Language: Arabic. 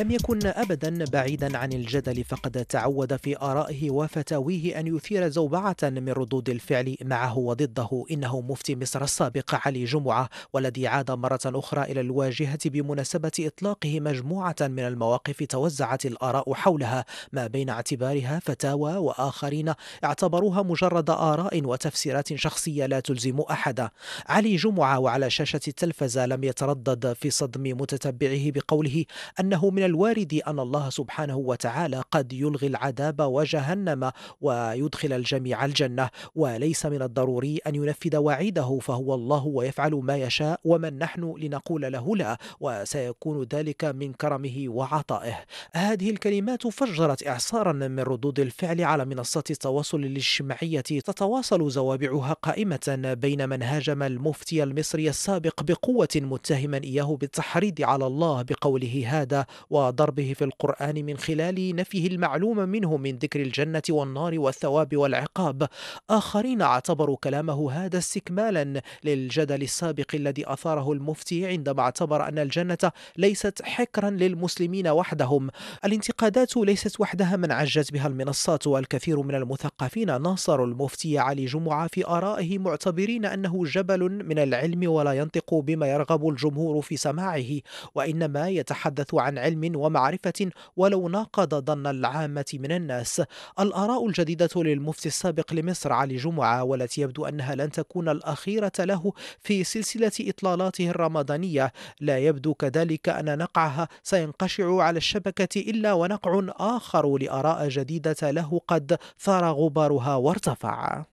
لم يكن ابدا بعيدا عن الجدل فقد تعود في ارائه وفتاويه ان يثير زوبعه من ردود الفعل معه وضده انه مفتي مصر السابق علي جمعه والذي عاد مره اخرى الى الواجهه بمناسبه اطلاقه مجموعه من المواقف توزعت الاراء حولها ما بين اعتبارها فتاوى واخرين اعتبروها مجرد اراء وتفسيرات شخصيه لا تلزم احدا علي جمعه وعلى شاشه التلفزه لم يتردد في صدم متتبعه بقوله انه من الوارد أن الله سبحانه وتعالى قد يلغي العذاب وجهنم ويدخل الجميع الجنة وليس من الضروري أن ينفذ وعيده فهو الله ويفعل ما يشاء ومن نحن لنقول له لا وسيكون ذلك من كرمه وعطائه هذه الكلمات فجرت إعصارا من ردود الفعل على منصة التواصل الاجتماعية تتواصل زوابعها قائمة بين من هاجم المفتي المصري السابق بقوة متهما إياه بالتحريض على الله بقوله هذا وضربه في القرآن من خلال نفيه المعلوم منه من ذكر الجنة والنار والثواب والعقاب آخرين اعتبروا كلامه هذا استكمالا للجدل السابق الذي أثاره المفتي عندما اعتبر أن الجنة ليست حكرا للمسلمين وحدهم الانتقادات ليست وحدها من عجت بها المنصات والكثير من المثقفين ناصروا المفتي علي جمعة في آرائه معتبرين أنه جبل من العلم ولا ينطق بما يرغب الجمهور في سماعه وإنما يتحدث عن علم ومعرفة ولو ناقض ظن العامة من الناس الآراء الجديدة للمفتي السابق لمصر علي جمعة والتي يبدو أنها لن تكون الأخيرة له في سلسلة إطلالاته الرمضانية لا يبدو كذلك أن نقعها سينقشع على الشبكة إلا ونقع آخر لآراء جديدة له قد ثار غبارها وارتفع